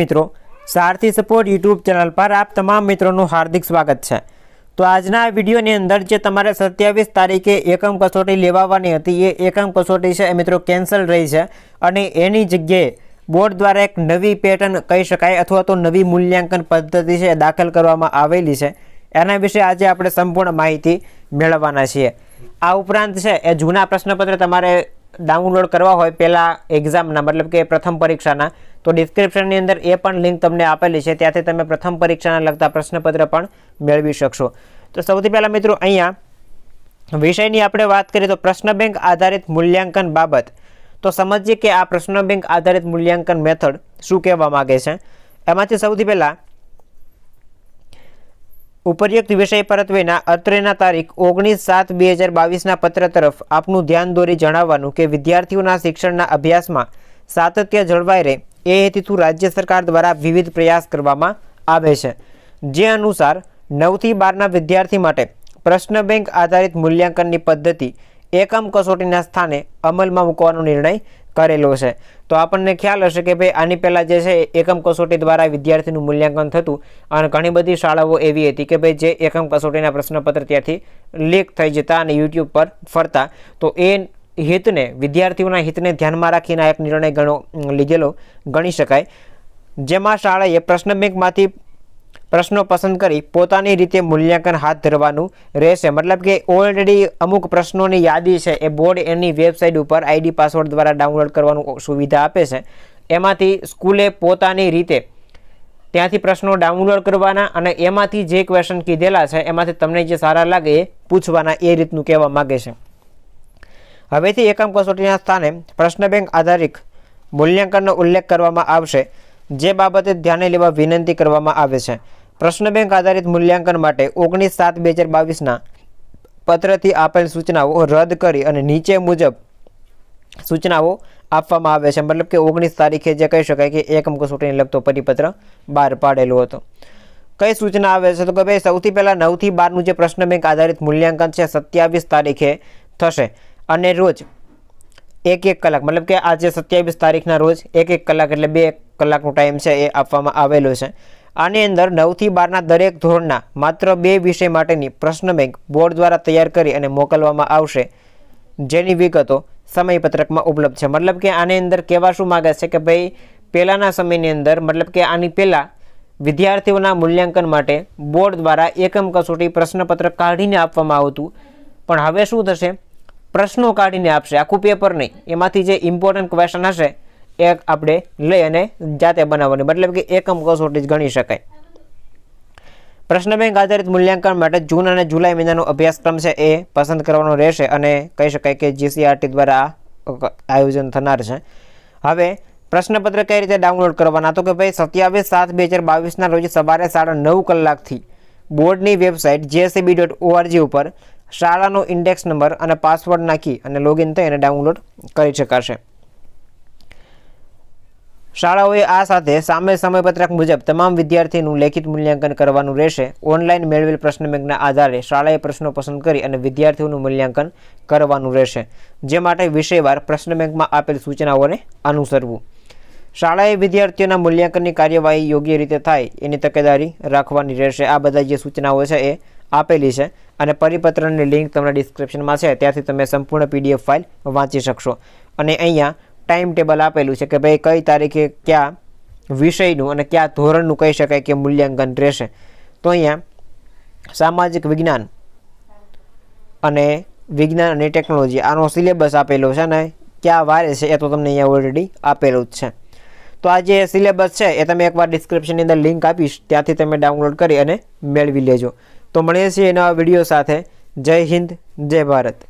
મિત્રો સારથી support YouTube channel પર આપ તમામ મિત્રોનું હાર્દિક સ્વાગત છે તો આજના વિડીયોની અંદર જે તમારે સત્યાવીસ તારીખે એકમ કસોટી લેવાવાની હતી એ એકમ કસોટી છે એ મિત્રો કેન્સલ રહી છે અને એની જગ્યાએ બોર્ડ દ્વારા એક નવી પેટર્ન કહી શકાય અથવા તો નવી મૂલ્યાંકન પદ્ધતિ છે દાખલ કરવામાં આવેલી છે એના વિશે આજે આપણે સંપૂર્ણ માહિતી મેળવવાના છીએ આ ઉપરાંત છે એ જૂના પ્રશ્નપત્ર તમારે ડાઉનલોડ કરવા હોય પહેલાં એક્ઝામના મતલબ કે પ્રથમ પરીક્ષાના તો ડિસ્ક્રિપ્શનની અંદર એ પણ લિંક તમને આપેલી છે ત્યાંથી તમે પ્રથમ પરીક્ષાને લગતા પ્રશ્નપત્ર પણ મેળવી શકશો તો સૌથી પહેલાં મિત્રો અહીંયા વિષયની આપણે વાત કરીએ તો પ્રશ્ન બેંક આધારિત મૂલ્યાંકન બાબત તો સમજીએ કે આ પ્રશ્ન બેંક આધારિત મૂલ્યાંકન મેથડ શું કહેવા માગે છે એમાંથી સૌથી પહેલાં ઉપરયુક્ત વિષય પરત્વેના અત્રેના તારીખ ઓગણીસ સાત બે હજાર બાવીસના પત્ર તરફ આપનું ધ્યાન દોરી જણાવવાનું કે વિદ્યાર્થીઓના શિક્ષણના અભ્યાસમાં સાતત્ય જળવાઈ રહે એ હેતુથી રાજ્ય સરકાર દ્વારા વિવિધ પ્રયાસ કરવામાં આવે છે જે અનુસાર નવથી બારના વિદ્યાર્થી માટે પ્રશ્ન બેંક આધારિત મૂલ્યાંકનની પદ્ધતિ એકમ કસોટીના સ્થાને અમલમાં મૂકવાનો નિર્ણય કરેલો છે તો આપણને ખ્યાલ હશે કે ભાઈ આની પહેલાં જે છે એકમ કસોટી દ્વારા વિદ્યાર્થીનું મૂલ્યાંકન થતું અને ઘણી બધી શાળાઓ એવી હતી કે ભાઈ જે એકમ કસોટીના પ્રશ્નપત્ર ત્યાંથી લીક થઈ જતા અને યુટ્યુબ પર ફરતા તો એ હિતને વિદ્યાર્થીઓના હિતને ધ્યાનમાં રાખીને એક નિર્ણય ગણો લીધેલો ગણી શકાય જેમાં શાળાએ પ્રશ્ન બેંકમાંથી પ્રશ્નો પસંદ કરી પોતાની રીતે મૂલ્યાંકન હાથ ધરવાનું રહેશે મતલબ કે ઓલરેડી અમુક પ્રશ્નોની યાદી છે એ બોર્ડ એની વેબસાઇટ ઉપર આઈડી પાસવર્ડ દ્વારા ડાઉનલોડ કરવાનું સુવિધા આપે છે એમાંથી સ્કૂલે પોતાની રીતે ત્યાંથી પ્રશ્નો ડાઉનલોડ કરવાના અને એમાંથી જે ક્વેશ્ચન કીધેલા છે એમાંથી તમને જે સારા લાગે એ પૂછવાના એ રીતનું કહેવા માગે છે હવેથી એકમ કસોટીના સ્થાને પ્રશ્ન બેંક આધારિત મૂલ્યાંકનનો ઉલ્લેખ કરવામાં આવશે જે બાબતે ધ્યાને લેવા વિનંતી કરવામાં આવે છે પ્રશ્ન બેંક આધારિત મૂલ્યાંકન માટે ઓગણીસ સાત બે હજાર બાવીસના પત્રથી આપેલ સૂચનાઓ રદ કરી અને નીચે મુજબ સૂચનાઓ આપવામાં આવે છે મતલબ કે ઓગણીસ તારીખે જે કહી શકાય કે એકમ કસોટીને લગતો પરિપત્ર બહાર પાડેલો હતો કઈ સૂચના આવે છે તો કે ભાઈ સૌથી પહેલાં નવથી બારનું જે પ્રશ્ન બેંક આધારિત મૂલ્યાંકન છે સત્યાવીસ તારીખે થશે અને રોજ એક એક કલાક મતલબ કે આજે સત્યાવીસ તારીખના રોજ એક એક કલાક એટલે બે કલાકનો ટાઈમ છે એ આપવામાં આવેલો છે આની અંદર નવથી બારના દરેક ધોરણના માત્ર બે વિષય માટેની પ્રશ્ન બેંક બોર્ડ દ્વારા તૈયાર કરી અને મોકલવામાં આવશે જેની વિગતો સમયપત્રકમાં ઉપલબ્ધ છે મતલબ કે આની અંદર કહેવા શું માગે છે કે ભાઈ પહેલાંના સમયની અંદર મતલબ કે આની પહેલાં વિદ્યાર્થીઓના મૂલ્યાંકન માટે બોર્ડ દ્વારા એકમ કસોટી પ્રશ્નપત્ર કાઢીને આપવામાં આવતું પણ હવે શું થશે પ્રશ્નો કાઢીને આપશે આખું પેપર નહીં એમાંથી જે ઇમ્પોર્ટન્ટ ક્વેશ્ચન હશે એ આપણે લઈ અને જાતે બનાવવાની મતલબ કે એકમ કસોટી જ ગણી શકાય પ્રશ્ન બેંક આધારિત મૂલ્યાંકન માટે જૂન અને જુલાઈ મહિનાનો અભ્યાસક્રમ છે એ પસંદ કરવાનો રહેશે અને કહી શકાય કે જીસીઆરટી દ્વારા આયોજન થનાર છે હવે પ્રશ્નપત્ર કઈ રીતે ડાઉનલોડ કરવાના તો કે ભાઈ સત્યાવીસ સાત બે હજાર બાવીસના રોજ સવારે સાડા નવ કલાકથી બોર્ડની વેબસાઇટ જીએસસીબી ડોટ ઓઆરજી ઉપર શાળાનો ઇન્ડેક્સ નંબર અને પાસવર્ડ નાખી અને લોગિન થઈ અને ડાઉનલોડ કરી શકાશે શાળાઓએ આ સાથે સામે સમયપત્રક મુજબ તમામ વિદ્યાર્થીનું લેખિત મૂલ્યાંકન કરવાનું રહેશે ઓનલાઈન મેળવેલ પ્રશ્ન બેંકના આધારે શાળાએ પ્રશ્નો પસંદ કરી અને વિદ્યાર્થીઓનું મૂલ્યાંકન કરવાનું રહેશે જે માટે વિષયવાર પ્રશ્ન બેંકમાં આપેલ સૂચનાઓને અનુસરવું શાળાએ વિદ્યાર્થીઓના મૂલ્યાંકનની કાર્યવાહી યોગ્ય રીતે થાય એની તકેદારી રાખવાની રહેશે આ બધા જે સૂચનાઓ છે એ આપેલી છે અને પરિપત્રની લિંક તમને ડિસ્ક્રિપ્શનમાં છે ત્યાંથી તમે સંપૂર્ણ પીડીએફ ફાઇલ વાંચી શકશો અને અહીંયા ટાઈમ ટેબલ આપેલું છે કે ભાઈ કઈ તારીખે ક્યાં વિષયનું અને કયા ધોરણનું કહી શકાય કે મૂલ્યાંકન રહેશે તો અહીંયા સામાજિક વિજ્ઞાન અને વિજ્ઞાન અને ટેકનોલોજી આનો સિલેબસ આપેલો છે અને કયા વારે છે એ તો તમને અહીંયા ઓલરેડી આપેલું જ છે તો આ જે સિલેબસ છે એ તમે એકવાર ડિસ્ક્રિપ્શનની અંદર લિંક આપીશ ત્યાંથી તમે ડાઉનલોડ કરી અને મેળવી લેજો તો મળીએ છીએ એના વિડીયો સાથે જય હિન્દ જય ભારત